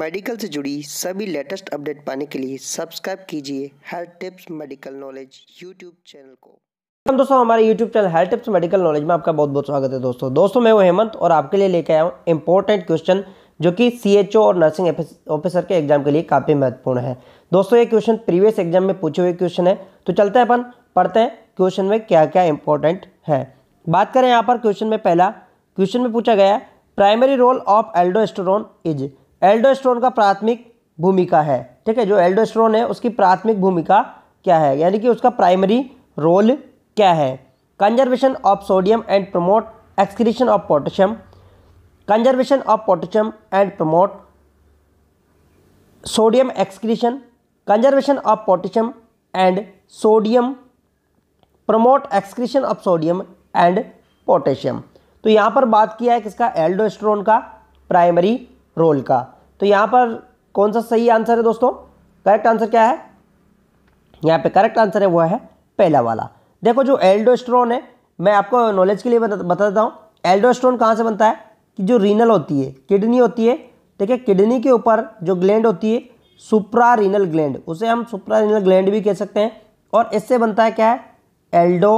medical से जुड़ी सभी लेटेस्ट अपडेट पाने के लिए सब्सक्राइब कीजिए health tips medical knowledge YouTube channel को हम दोस्तों हमारे YouTube channel health tips medical knowledge में आपका बहुत बहुत स्वागत है दोस्तों दोस्तों मैं वो हेमंत और आपके लिए लेके आया हूँ इंपॉर्टेंट क्वेश्चन जो कि सी और नर्सिंग ऑफिसर के एग्जाम के लिए काफ़ी महत्वपूर्ण है दोस्तों ये क्वेश्चन प्रीवियस एग्जाम में पूछे हुए क्वेश्चन है तो चलते हैं अपन पढ़ते हैं क्वेश्चन में क्या क्या इंपॉर्टेंट है बात करें यहाँ पर क्वेश्चन में पहला क्वेश्चन में पूछा गया primary role of aldosterone is aldosterone का प्राथमिक भूमिका है ठीक है जो एल्डोस्ट्रोन है उसकी प्राथमिक भूमिका क्या है यानी कि उसका प्राइमरी रोल क्या है conservation of sodium and promote excretion of potassium conservation of potassium and promote sodium excretion conservation of potassium and sodium promote excretion of sodium and potassium तो यहाँ पर बात किया है किसका एल्डोस्ट्रोन का प्राइमरी रोल का तो यहाँ पर कौन सा सही आंसर है दोस्तों करेक्ट आंसर क्या है यहाँ पे करेक्ट आंसर है वो है पहला वाला देखो जो एल्डोस्ट्रॉन है मैं आपको नॉलेज के लिए बता, देता हूँ एल्डोस्ट्रॉन कहाँ से बनता है कि जो रीनल होती है किडनी होती है ठीक है किडनी के ऊपर जो ग्लैंड होती है सुप्रा रीनल ग्लैंड उसे हम सुप्रा रीनल ग्लैंड भी कह सकते हैं और इससे बनता है क्या है एल्डो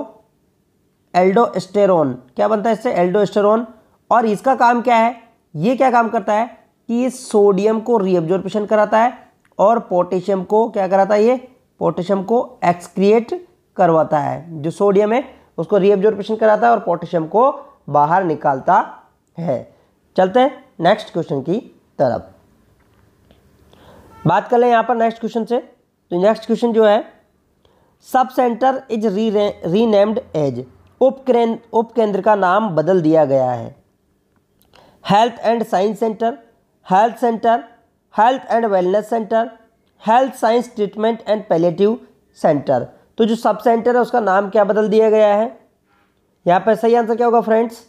एल्डोस्टेरोन क्या बनता है इससे एल्डोस्टेरोन और इसका काम क्या है ये क्या काम करता है कि ये सोडियम को रीअब्जॉर्बेशन कराता है और पोटेशियम को क्या कराता है ये पोटेशियम को एक्सक्रिएट करवाता है जो सोडियम है उसको रीअब्जॉर्बेशन कराता है और पोटेशियम को बाहर निकालता है चलते हैं नेक्स्ट क्वेश्चन की तरफ बात कर लें यहाँ पर नेक्स्ट क्वेश्चन से तो नेक्स्ट क्वेश्चन जो है sub centre is re renamed as उपकेंद्र उपकेंद्र का नाम बदल दिया गया है health and science centre health centre health and wellness centre health science treatment and palliative centre तो जो सब सेंटर है उसका नाम क्या बदल दिया गया है यहाँ पर सही आंसर क्या होगा फ्रेंड्स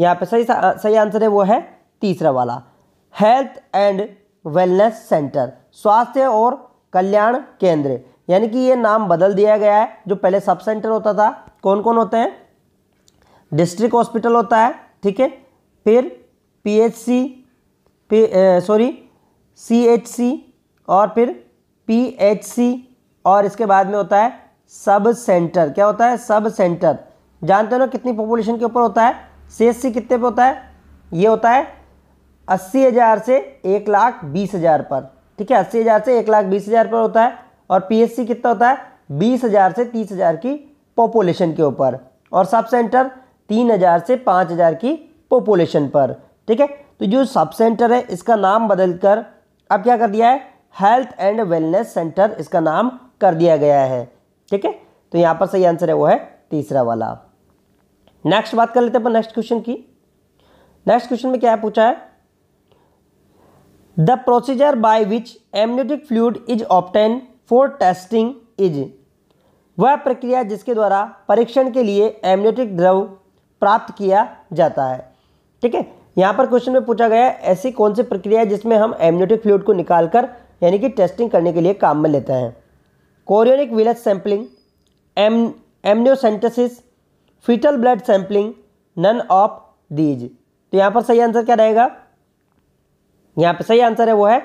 यहाँ पे सही सही आंसर है वो है तीसरा वाला हेल्थ एंड वेलनेस सेंटर स्वास्थ्य और कल्याण केंद्र यानी कि ये नाम बदल दिया गया है जो पहले सब सेंटर होता था कौन कौन होते हैं डिस्ट्रिक्ट हॉस्पिटल होता है ठीक है फिर PHC sorry C H C और फिर पी एच सी और इसके बाद में होता है सब सेंटर क्या होता है सब सेंटर जानते हो ना कितनी पॉपुलेशन के ऊपर होता है सी एच सी कितने पर होता है ये होता है अस्सी हज़ार से एक लाख बीस हज़ार पर ठीक है अस्सी हज़ार से एक लाख बीस हज़ार पर होता है और पी एच सी कितना होता है बीस हज़ार से तीस हज़ार की पॉपुलेशन के ऊपर और सब सेंटर तीन हज़ार से पाँच हज़ार की पॉपुलेशन पर ठीक है तो जो सब सेंटर है इसका नाम बदल कर अब क्या कर दिया है हेल्थ एंड वेलनेस सेंटर इसका नाम कर दिया गया है ठीक है तो यहाँ पर सही आंसर है वो है तीसरा वाला नेक्स्ट बात कर लेते हैं नेक्स्ट क्वेश्चन की नेक्स्ट क्वेश्चन में क्या है पूछा है the procedure by which amniotic fluid is obtain for testing is वह प्रक्रिया जिसके द्वारा परीक्षण के लिए एमनेटिक द्रव प्राप्त किया जाता है ठीक है यहाँ पर क्वेश्चन में पूछा गया ऐसी कौन सी प्रक्रिया है जिसमें हम एमनियोटिक फ्लूड को निकाल कर यानी कि टेस्टिंग करने के लिए काम में लेते हैं chorionic villus sampling m amniocentesis fetal blood sampling none of these तो यहाँ पर सही आंसर क्या रहेगा यहाँ पर सही आंसर है वो है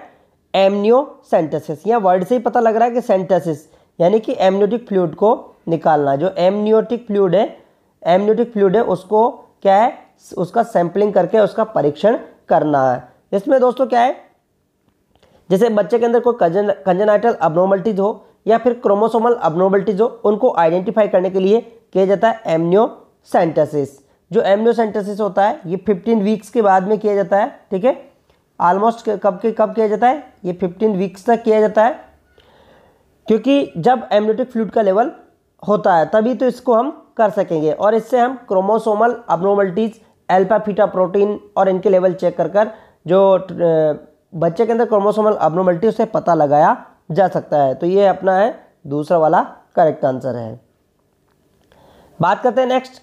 एमनियोसेंटेसिस यहाँ वर्ड से ही पता लग रहा है कि सेंटेसिस यानी कि एमनियोटिक फ्लूड को निकालना जो एमनियोटिक फ्लूड है एमनियोटिक फ्लूड है उसको क्या है उसका सैम्पलिंग करके उसका परीक्षण करना है इसमें दोस्तों क्या है जैसे बच्चे के अंदर कोई कंजन कंजनाइटल अबनॉर्मलिटीज हो या फिर क्रोमोसोमल अबनॉर्मलिटीज हो उनको आइडेंटिफाई करने के लिए किया जाता है एमनियोसेंटेसिस जो एमनियोसेंटेसिस होता है ये 15 वीक्स के बाद में किया जाता है ठीक है ऑलमोस्ट कब के कब किया जाता है ये 15 वीक्स तक किया जाता है क्योंकि जब एमनोटिक फ्लूड का लेवल होता है तभी तो इसको हम कर सकेंगे और इससे हम chromosomal abnormalities alpha fetoprotein और इनके लेवल चेक कर कर जो बच्चे के अंदर क्रोमोसोमल अबनोमल्टी उसे पता लगाया जा सकता है तो ये अपना है दूसरा वाला करेक्ट आंसर है बात करते हैं नेक्स्ट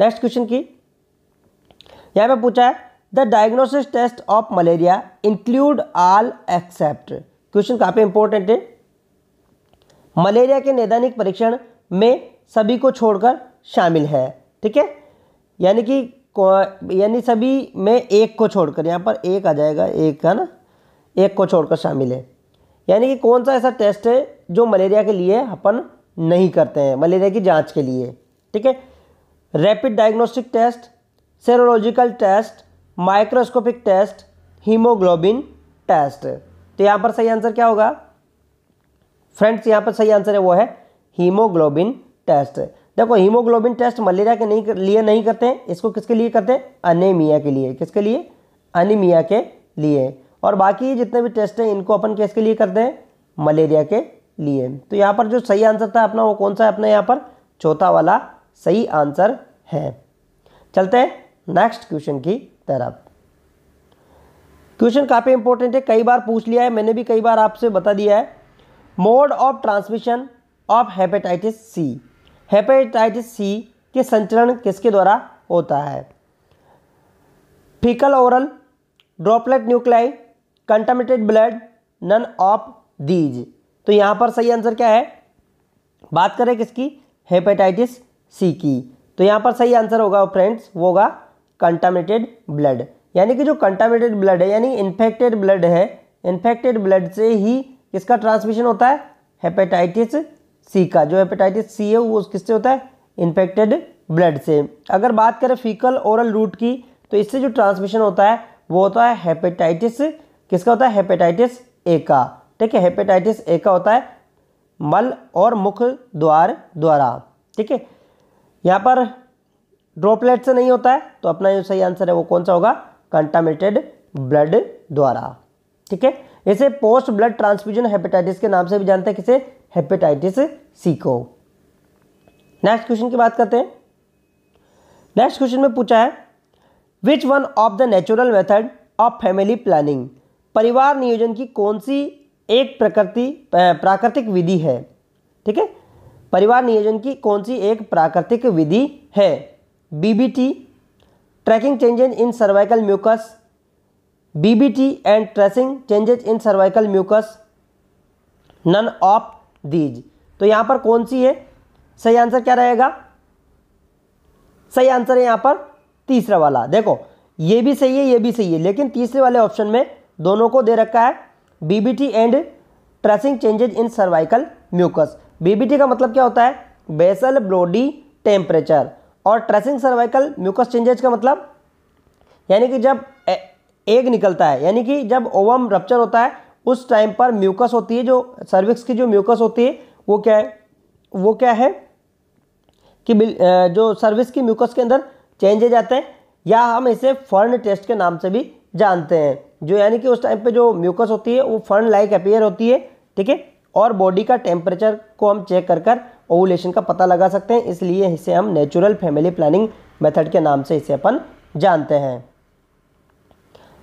नेक्स्ट क्वेश्चन की यहाँ पे पूछा है the diagnosis test of malaria include all except question काफ़ी इंपॉर्टेंट है मलेरिया के नैदानिक परीक्षण में सभी को छोड़कर शामिल है ठीक है यानी कि यानी सभी में एक को छोड़कर यहाँ पर एक आ जाएगा एक का ना एक को छोड़कर शामिल है यानी कि कौन सा ऐसा टेस्ट है जो मलेरिया के लिए अपन नहीं करते हैं मलेरिया की जांच के लिए ठीक है rapid diagnostic test serological test microscopic test haemoglobin test तो यहाँ पर सही आंसर क्या होगा फ्रेंड्स यहाँ पर सही आंसर है वो है हीमोग्लोबिन टेस्ट देखो हीमोग्लोबिन टेस्ट मलेरिया के नहीं लिए नहीं करते हैं इसको किसके लिए करते हैं अनेमिया के लिए किसके लिए अनिमिया के लिए और बाकी जितने भी टेस्ट हैं इनको अपन किसके लिए करते हैं मलेरिया के लिए तो यहाँ पर जो सही आंसर था अपना वो कौन सा है अपना यहाँ पर चौथा वाला सही आंसर है चलते हैं नेक्स्ट क्वेश्चन की तरफ क्वेश्चन काफ़ी इंपॉर्टेंट है कई बार पूछ लिया है मैंने भी कई बार आपसे बता दिया है mode of transmission of hepatitis C hepatitis C के संचरण किसके द्वारा होता है faecal oral droplet nuclei contaminated blood none of these तो यहाँ पर सही आंसर क्या है बात करें किसकी हेपेटाइटिस सी की तो यहाँ पर सही आंसर होगा फ्रेंड्स वो होगा कंटामिनेटेड ब्लड यानी कि जो कंटामिनेटेड ब्लड है यानी इन्फेक्टेड ब्लड है इन्फेक्टेड ब्लड से ही किसका ट्रांसमिशन होता है हेपेटाइटिस सी का जो हेपेटाइटिस सी है वो किससे होता है इन्फेक्टेड ब्लड से अगर बात करें फीकल ओरल रूट की तो इससे जो ट्रांसमिशन होता है वो होता है हेपेटाइटिस किसका होता है हेपेटाइटिस ए का ठीक है हेपेटाइटिस ए का होता है मल और मुख द्वार द्वारा ठीक है यहाँ पर ड्रॉपलेट से नहीं होता है तो अपना जो सही आंसर है वो कौन सा होगा कंटामिनेटेड ब्लड द्वारा ठीक है इसे पोस्ट ब्लड ट्रांसफ्यूजन हेपेटाइटिस के नाम से भी जानते हैं किसे हेपेटाइटिस सी को नेक्स्ट क्वेश्चन की बात करते हैं नेक्स्ट क्वेश्चन में पूछा है which one of the natural method of family planning परिवार नियोजन की कौन सी एक प्रकृति प्राकृतिक विधि है ठीक है परिवार नियोजन की कौन सी एक प्राकृतिक विधि है BBT tracking changes in cervical mucus BBT and tracing changes in cervical mucus none of these तो यहां पर कौन सी है सही आंसर क्या रहेगा सही आंसर है यहां पर तीसरा वाला देखो ये भी सही है ये भी सही है लेकिन तीसरे वाले ऑप्शन में दोनों को दे रखा है BBT and tracing changes in cervical mucus BBT का मतलब क्या होता है बेसल ब्लोडी टेम्परेचर और ट्रेसिंग सर्वाइकल म्यूकस चेंजेज का मतलब यानी कि जब एग निकलता है यानी कि जब ओवम रप्चर होता है उस टाइम पर म्यूकस होती है जो सर्विक्स की जो म्यूकस होती है वो क्या है वो क्या है कि जो सर्विस की म्यूकस के अंदर चेंजे जाते हैं या हम इसे फर्न टेस्ट के नाम से भी जानते हैं जो यानी कि उस टाइम पे जो म्यूकस होती है वो फर्न लाइक अपेयर होती है ठीक है और बॉडी का टेम्परेचर को हम चेक कर कर ओवुलेशन का पता लगा सकते हैं इसलिए इसे हम नेचुरल फैमिली प्लानिंग मेथड के नाम से इसे अपन जानते हैं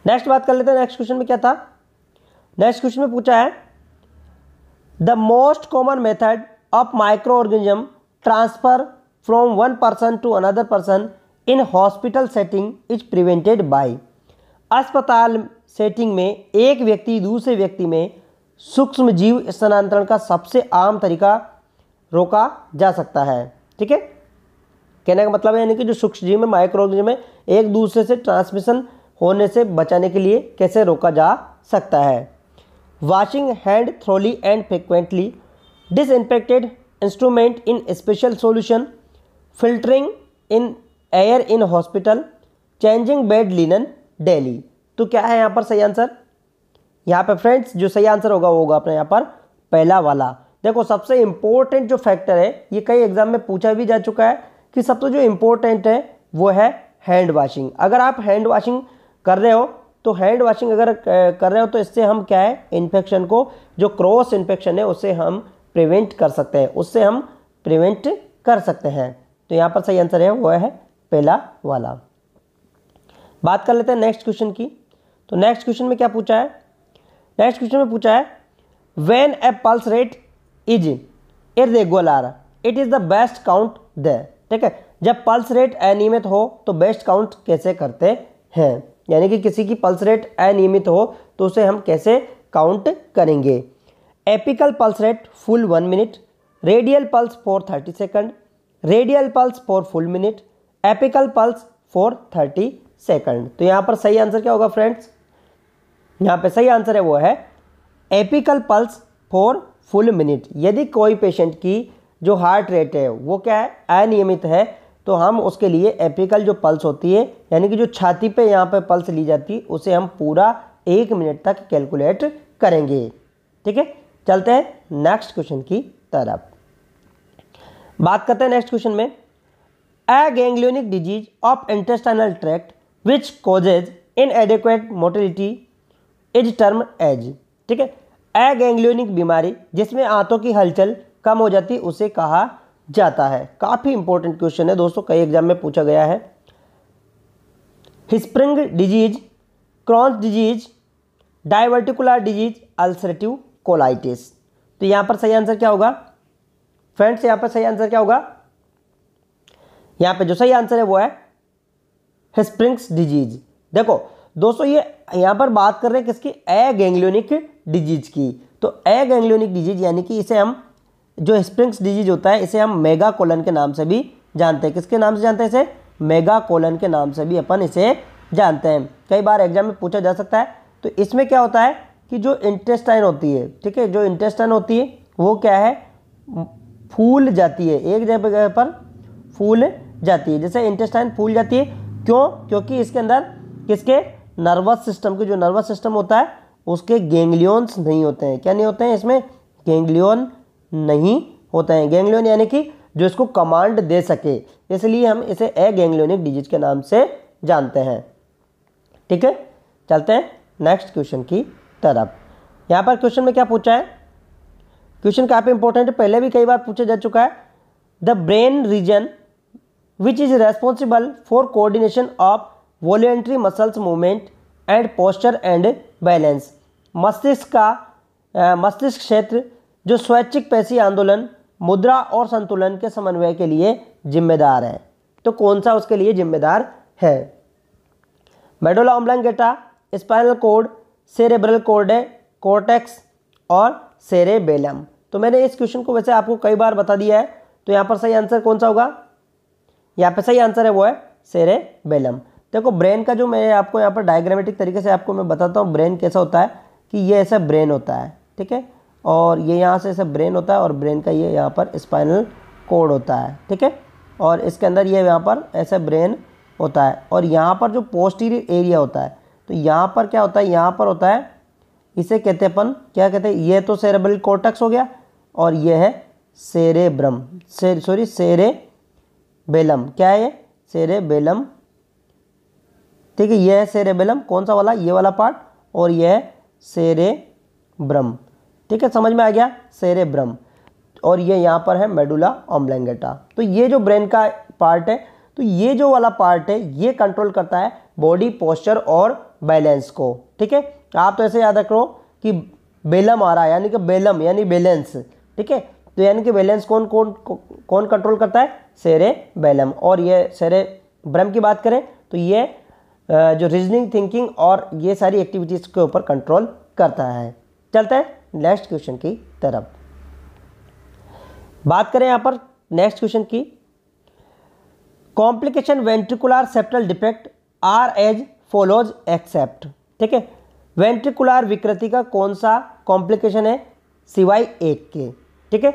नेक्स्ट बात कर लेते हैं नेक्स्ट क्वेश्चन में क्या था नेक्स्ट क्वेश्चन में पूछा है the most common method of microorganism transfer from one person to another person in hospital setting is prevented by अस्पताल सेटिंग में एक व्यक्ति दूसरे व्यक्ति में सूक्ष्म जीव स्थानांतरण का सबसे आम तरीका रोका जा सकता है ठीक है कहने का मतलब यानी कि जो सूक्ष्म जीव में माइक्रो ऑर्गेनिज्म में एक दूसरे से ट्रांसमिशन होने से बचाने के लिए कैसे रोका जा सकता है washing hand thoroughly and frequently disinfected instrument in special solution filtering in air in hospital changing bed linen daily तो क्या है यहाँ पर सही आंसर यहाँ पर फ्रेंड्स जो सही आंसर होगा वो होगा अपने यहाँ पर पहला वाला देखो सबसे इम्पोर्टेंट जो फैक्टर है ये कई एग्जाम में पूछा भी जा चुका है कि सबसे तो जो इम्पोर्टेंट है वो है हैंड वॉशिंग अगर आप हैंड वॉशिंग कर रहे हो तो हैंड वॉशिंग अगर कर रहे हो तो इससे हम क्या है इन्फेक्शन को जो क्रॉस इन्फेक्शन है उसे हम प्रिवेंट कर सकते हैं उससे हम प्रिवेंट कर सकते हैं तो यहाँ पर सही आंसर है वो है पहला वाला बात कर लेते हैं नेक्स्ट क्वेश्चन की तो नेक्स्ट क्वेश्चन में क्या पूछा है नेक्स्ट क्वेश्चन में पूछा है when a pulse rate is irregular it is the best count the ठीक है जब पल्स रेट अनियमित हो तो बेस्ट काउंट कैसे करते हैं यानी कि किसी की पल्स रेट अनियमित हो तो उसे हम कैसे काउंट करेंगे apical pulse rate full one minute radial pulse for thirty second radial pulse for full minute apical pulse for thirty second तो यहाँ पर सही आंसर क्या होगा फ्रेंड्स यहाँ पर सही आंसर है वो है apical pulse for full minute यदि कोई पेशेंट की जो हार्ट रेट है वो क्या है अनियमित है तो हम उसके लिए एपिकल जो पल्स होती है यानी कि जो छाती पे यहाँ पे पल्स ली जाती है उसे हम पूरा एक मिनट तक कैलकुलेट करेंगे ठीक है चलते हैं नेक्स्ट क्वेश्चन की तरफ बात करते हैं नेक्स्ट क्वेश्चन में a ganglionic disease of intestinal tract which causes inadequate motility is term as ठीक है ए गेंग्लियोनिक बीमारी जिसमें आंतों की हलचल कम हो जाती उसे कहा जाता है काफ़ी इंपॉर्टेंट क्वेश्चन है दोस्तों कई एग्जाम में पूछा गया है Hirschsprung disease Crohn's disease diverticular disease ulcerative colitis तो यहाँ पर सही आंसर क्या होगा फ्रेंड्स यहाँ पर सही आंसर क्या होगा यहाँ पे जो सही आंसर है वो है हिस्प्रिंग्स डिजीज देखो दोस्तों ये यहाँ पर बात कर रहे हैं किसकी ए गैंग्लियोनिक डिजीज की तो ए गैंग्लियोनिक डिजीज यानी कि इसे हम जो स्प्रिंग्स डिजीज होता है इसे हम मेगा कोलन के नाम से भी जानते हैं किसके नाम से जानते हैं इसे मेगा कोलन के नाम से भी अपन इसे जानते हैं कई बार एग्जाम में पूछा जा सकता है तो इसमें क्या होता है कि जो इंटेस्टाइन होती है ठीक है जो इंटेस्टाइन होती है वो क्या है फूल जाती है एक जगह पर फूल जाती है जैसे इंटेस्टाइन फूल जाती है क्यों क्योंकि इसके अंदर किसके नर्वस सिस्टम के जो नर्वस सिस्टम होता है उसके गेंगलियंस नहीं होते हैं क्या नहीं होते हैं इसमें गेंगलियन नहीं होते हैं गैंग्लियन यानी कि जो इसको कमांड दे सके इसलिए हम इसे ए गैंग्लियोनिक डिजीज के नाम से जानते हैं ठीक है चलते हैं नेक्स्ट क्वेश्चन की तरफ यहाँ पर क्वेश्चन में क्या पूछा है क्वेश्चन काफ़ी इंपॉर्टेंट है पहले भी कई बार पूछा जा चुका है the brain region which is responsible for coordination of voluntary muscles movement and posture and balance मस्तिष्क का मस्तिष्क क्षेत्र जो स्वैच्छिक पैसी आंदोलन मुद्रा और संतुलन के समन्वय के लिए जिम्मेदार है तो कौन सा उसके लिए जिम्मेदार है medulla oblongata spinal cord cerebral cord cortex और सेरेबेलम तो मैंने इस क्वेश्चन को वैसे आपको कई बार बता दिया है तो यहाँ पर सही आंसर कौन सा होगा यहाँ पर सही आंसर है वो है सेरेबेलम देखो ब्रेन का जो मैं आपको यहाँ पर डायग्रामेटिक तरीके से आपको मैं बताता हूँ ब्रेन कैसा होता है कि ये ऐसा ब्रेन होता है ठीक है और ये यहाँ से सब ब्रेन होता है और ब्रेन का ये यहाँ पर स्पाइनल कोड होता है ठीक है और इसके अंदर ये यहाँ पर ऐसे ब्रेन होता है और यहाँ पर जो पोस्टीरियर एरिया होता है तो यहाँ पर क्या होता है यहाँ पर होता है इसे कहते अपन क्या कहते हैं ये तो सेरेब्रल कोटक्स हो गया और ये है सेरेब्रम से सॉरी सेरे बेलम क्या है ये सेरे बेलम ठीक है यह है सेरेबेलम कौन सा वाला ये वाला पार्ट और यह है सेरेब्रम ठीक है समझ में आ गया सेरेब्रम और ये यहाँ पर है मेडुला ऑम्बलेंगेटा तो ये जो ब्रेन का पार्ट है तो ये जो वाला पार्ट है ये कंट्रोल करता है बॉडी पोस्चर और बैलेंस को ठीक है आप तो ऐसे याद रखो कि बेलम आ रहा है यानी कि बेलम यानी बैलेंस ठीक है तो यानी कि बैलेंस कौन कौन कौन कंट्रोल करता है सेरे बैलम और ये सेरे ब्रह्म की बात करें तो ये जो रीजनिंग थिंकिंग और ये सारी एक्टिविटीज़ के ऊपर कंट्रोल करता है चलते हैं नेक्स्ट क्वेश्चन की तरफ बात करें यहां पर नेक्स्ट क्वेश्चन की complication ventricular septal defect are as follows except ठीक है वेंट्रिकुलर विकृति का कौन सा कॉम्प्लिकेशन है सिवाय एक के ठीक है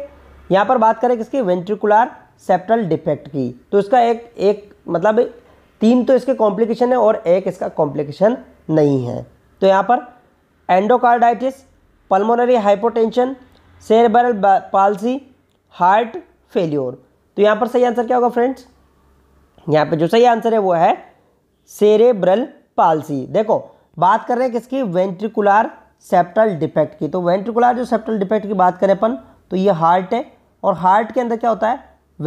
यहां पर बात करें किसकी वेंट्रिकुलर सेप्टल डिफेक्ट की तो इसका एक एक मतलब तीन तो इसके कॉम्प्लिकेशन है और एक इसका कॉम्प्लिकेशन नहीं है तो यहां पर endocarditis pulmonary hypotension cerebral palsy heart failure तो यहाँ पर सही आंसर क्या होगा फ्रेंड्स यहाँ पे जो सही आंसर है वो है सेरेब्रल पालसी देखो बात कर रहे हैं किसकी वेंट्रिकुलर सेप्टल डिफेक्ट की तो वेंट्रिकुलर जो सेप्टल डिफेक्ट की बात करें अपन तो ये हार्ट है और हार्ट के अंदर क्या होता है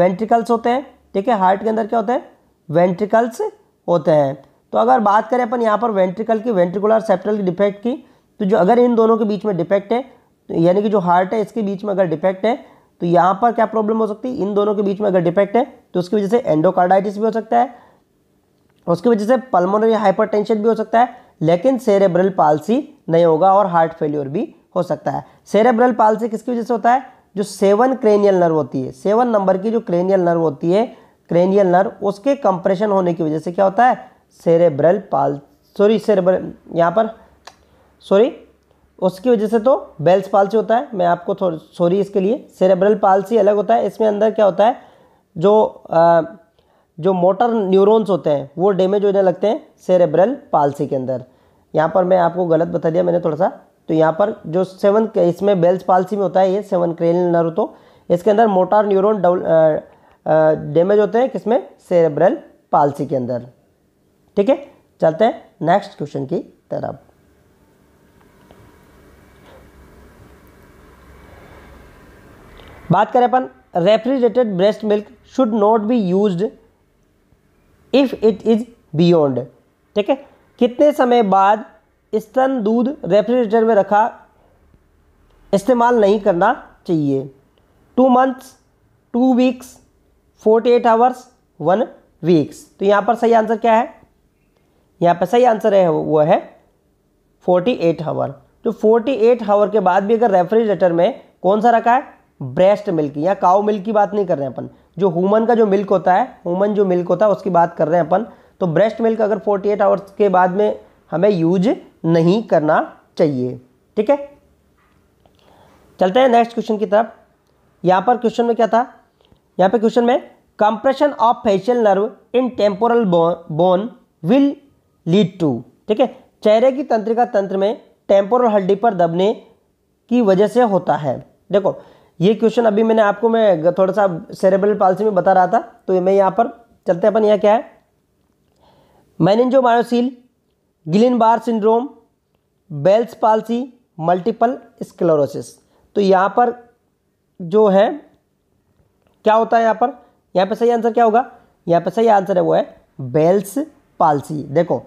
वेंट्रिकल्स होते हैं ठीक है हार्ट के अंदर क्या होते हैं वेंट्रिकल्स होते हैं तो अगर बात करें अपन यहाँ पर वेंट्रिकल की वेंट्रिकुलर सेप्टल की डिफेक्ट की तो जो अगर इन दोनों के बीच में डिफेक्ट है तो यानी कि जो हार्ट है इसके बीच में अगर डिफेक्ट है तो यहाँ पर क्या प्रॉब्लम हो सकती है इन दोनों के बीच में अगर डिफेक्ट है तो उसकी वजह से एंडोकार्डाइटिस भी हो सकता है उसकी वजह से पल्मोनरी हाइपरटेंशन भी हो सकता है लेकिन सेरेब्रल पालसी नहीं होगा और हार्ट फेल्योर भी हो सकता है सेरेब्रल पालसी किसकी वजह से होता है जो सेवन क्रेनियल नर्व होती है सेवन नंबर की जो क्रेनियल नर्व होती है क्रेनियल नर्व उसके कंप्रेशन होने की वजह से क्या होता है सेरेब्रल पाल सॉरी सेरेब्रल यहाँ पर सॉरी उसकी वजह से तो बेल्स पालसी होता है मैं आपको सॉरी इसके लिए सेरेब्रल पालसी अलग होता है इसमें अंदर क्या होता है जो आ, जो मोटर न्यूरॉन्स होते हैं वो डैमेज होने लगते हैं सेरेब्रल पालसी के अंदर यहाँ पर मैं आपको गलत बता दिया मैंने थोड़ा सा तो यहाँ पर जो सेवन इसमें बेल्स पालसी में होता है ये सेवन क्रेन नर्व तो इसके अंदर न्यूरोन न्यूरॉन डैमेज होते हैं किसमें सेरेब्रल पालसी के अंदर ठीक है चलते हैं नेक्स्ट क्वेश्चन की तरफ बात करें अपन refrigerated breast milk should not be use if it is beyond ठीक है कितने समय बाद स्तन दूध रेफ्रिजरेटर में रखा इस्तेमाल नहीं करना चाहिए two months two weeks forty eight hours one weeks तो यहाँ पर सही आंसर क्या है यहाँ पर सही आंसर है वो है फोर्टी एट आवर तो फोर्टी एट आवर के बाद भी अगर रेफ्रिजरेटर में कौन सा रखा है ब्रेस्ट मिल्क या काउ मिल्क की बात नहीं कर रहे हैं अपन जो हुमन का जो मिल्क होता है हुमन जो मिल्क होता है उसकी बात कर रहे हैं अपन तो ब्रेस्ट मिल्क अगर 48 आवर्स के बाद में हमें यूज नहीं करना चाहिए ठीक है चलते हैं नेक्स्ट क्वेश्चन की तरफ यहाँ पर क्वेश्चन में क्या था यहाँ पर क्वेश्चन में compression of facial nerve in temporal bone will lead to ठीक है चेहरे की तंत्रिका तंत्र में टेम्पोरल हड्डी पर दबने की वजह से होता है देखो ये क्वेश्चन अभी मैंने आपको मैं थोड़ा सा सेरेब्रल पालसी में बता रहा था तो मैं यहाँ पर चलते हैं अपन यहाँ क्या है meningomyelocele Guillain Barre syndrome Bell's palsy multiple sclerosis तो यहाँ पर जो है क्या होता है यहाँ पर यहाँ पर सही आंसर क्या होगा यहाँ पे सही आंसर है वो है बेल्स पालसी देखो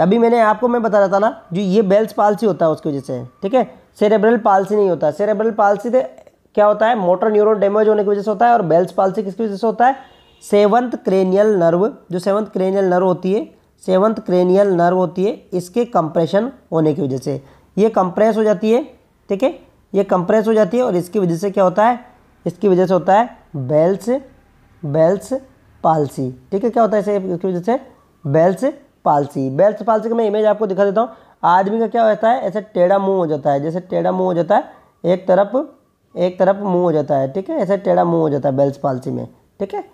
अभी मैंने आपको मैं बता रहा था ना जो ये बेल्स पालसी होता है उसकी वजह से ठीक है सेरेब्रल पालसी नहीं होता सेरेब्रल पालसी तो क्या होता है मोटर न्यूरोन डैमेज होने की वजह से होता है और बेल्स पालसी किसकी वजह से होता है सेवंथ क्रेनियल नर्व जो सेवंथ क्रेनियल नर्व होती है सेवंथ क्रेनियल नर्व होती है इसके कंप्रेशन होने की वजह से ये कंप्रेस हो जाती है ठीक है ये कंप्रेस हो जाती है और इसकी वजह से क्या होता है इसकी वजह से होता है बेल्स बेल्स पालसी ठीक है क्या होता है इसकी वजह से बेल्स पालसी बेल्स पालसी का मैं इमेज आपको दिखा देता हूँ आदमी का क्या होता है ऐसे टेढ़ा मुंह हो जाता है जैसे टेढ़ा मुंह हो जाता है एक तरफ एक तरफ मुंह हो जाता है ठीक है ऐसे टेढ़ा मुंह हो जाता है बेल्स पालसी में ठीक है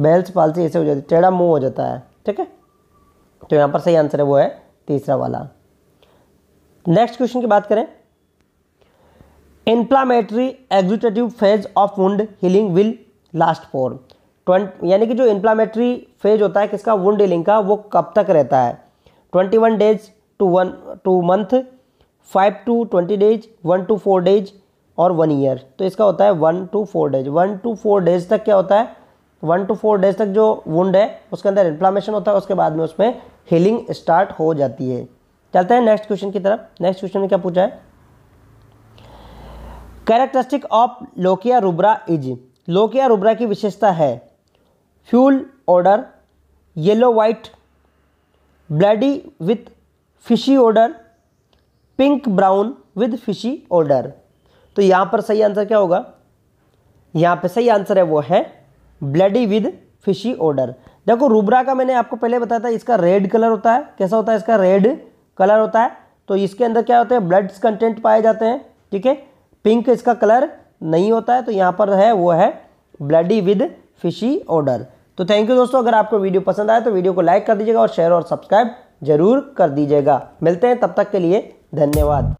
बेल्स पालसी ऐसे हो जाती है टेढ़ा मुंह हो जाता है ठीक है तो यहाँ पर सही आंसर है वो है तीसरा वाला नेक्स्ट क्वेश्चन की बात करें inflammatory exudative phase of wound healing will last four twenty यानी कि जो इन्फ्लामेटरी फेज होता है किसका वुंड हीलिंग का वो कब तक रहता है twenty one days to one to month five to twenty days one to four days और वन ईयर तो इसका होता है one to four days one to four days तक क्या होता है वन टू फोर डेज तक जो वुंड है उसके अंदर इन्फ्लामेशन होता है उसके बाद में उसमें हीलिंग स्टार्ट हो जाती है चलते हैं नेक्स्ट क्वेश्चन की तरफ नेक्स्ट क्वेश्चन में क्या पूछा है characteristic of lochia rubra is lochia rubra की विशेषता है foul odour yellow white bloody with fishy odour pink brown with fishy odour तो यहाँ पर सही आंसर क्या होगा यहाँ पे सही आंसर है वो है ब्लडी विद फिशी ऑर्डर देखो रूबरा का मैंने आपको पहले बताया था इसका रेड कलर होता है कैसा होता है इसका रेड कलर होता है तो इसके अंदर क्या होते हैं ब्लड्स कंटेंट पाए जाते हैं ठीक है पिंक इसका कलर नहीं होता है तो यहाँ पर है वो है ब्लडी विद फिशी ऑर्डर तो थैंक यू दोस्तों अगर आपको वीडियो पसंद आए तो वीडियो को लाइक कर दीजिएगा और शेयर और सब्सक्राइब जरूर कर दीजिएगा मिलते हैं तब तक के लिए धन्यवाद